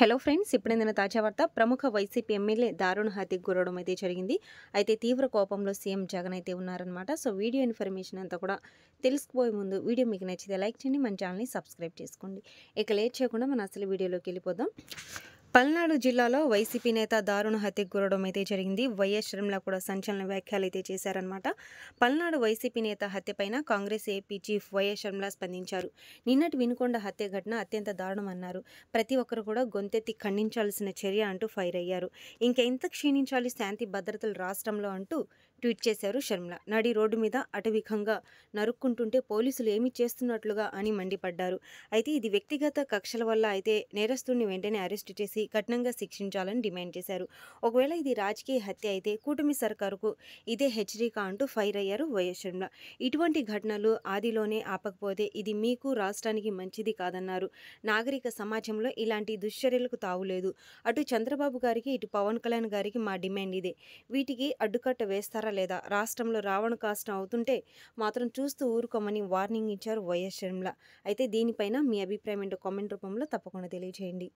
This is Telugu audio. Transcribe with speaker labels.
Speaker 1: హలో ఫ్రెండ్స్ ఇప్పుడు నిన్న తాజా వార్త ప్రముఖ వైసీపీ ఎమ్మెల్యే దారుణ హత్యకు గురవడం అయితే జరిగింది అయితే తీవ్ర కోపంలో సీఎం జగన్ అయితే ఉన్నారనమాట సో వీడియో ఇన్ఫర్మేషన్ అంతా కూడా తెలుసుకుపోయే ముందు వీడియో మీకు నచ్చితే లైక్ చేయండి మన ఛానల్ని సబ్స్క్రైబ్ చేసుకోండి ఇక లేట్ చేయకుండా మనం అసలు వీడియోలోకి వెళ్ళిపోదాం పల్నాడు జిల్లాలో వైసీపీ నేత దారుణ హత్యకు గురవడం అయితే జరిగింది వైఎస్ శర్మల కూడా సంచలన వ్యాఖ్యలు అయితే చేశారనమాట పల్నాడు వైసీపీ నేత హత్యపైన కాంగ్రెస్ ఏపీ చీఫ్ వైఎస్ షర్మిల స్పందించారు నిన్నటి వినుకొండ హత్య ఘటన అత్యంత దారుణమన్నారు ప్రతి ఒక్కరు కూడా గొంతెత్తి ఖండించాల్సిన చర్య అంటూ ఫైర్ అయ్యారు ఇంకా ఎంత క్షీణించాలి శాంతి భద్రతలు రాష్ట్రంలో అంటూ ట్వీట్ చేశారు షర్మిల నడి రోడ్డు మీద అటవికంగా నరుక్కుంటుంటే పోలీసులు ఏమి చేస్తున్నట్లుగా అని మండిపడ్డారు అయితే ఇది వ్యక్తిగత కక్షల వల్ల అయితే నేరస్తుడిని వెంటనే అరెస్టు చేసి చేసి కఠినంగా శిక్షించాలని డిమాండ్ చేశారు ఒకవేళ ఇది రాజకీయ హత్య అయితే కూటమి సర్కారుకు ఇదే హెచ్చరిక అంటూ ఫైర్ అయ్యారు వైఎస్ షర్మ ఇటువంటి ఘటనలు ఆదిలోనే ఆపకపోతే ఇది మీకు రాష్ట్రానికి మంచిది కాదన్నారు నాగరిక సమాజంలో ఇలాంటి దుశ్చర్యలకు తావులేదు అటు చంద్రబాబు గారికి ఇటు పవన్ కళ్యాణ్ గారికి మా డిమాండ్ ఇదే వీటికి అడ్డుకట్ట వేస్తారా లేదా రాష్ట్రంలో రావణ కాష్టం అవుతుంటే మాత్రం చూస్తూ ఊరుకోమని వార్నింగ్ ఇచ్చారు వైఎస్ షర్మిల అయితే దీనిపైన మీ అభిప్రాయం ఏంటో కామెంట్ రూపంలో తప్పకుండా తెలియజేయండి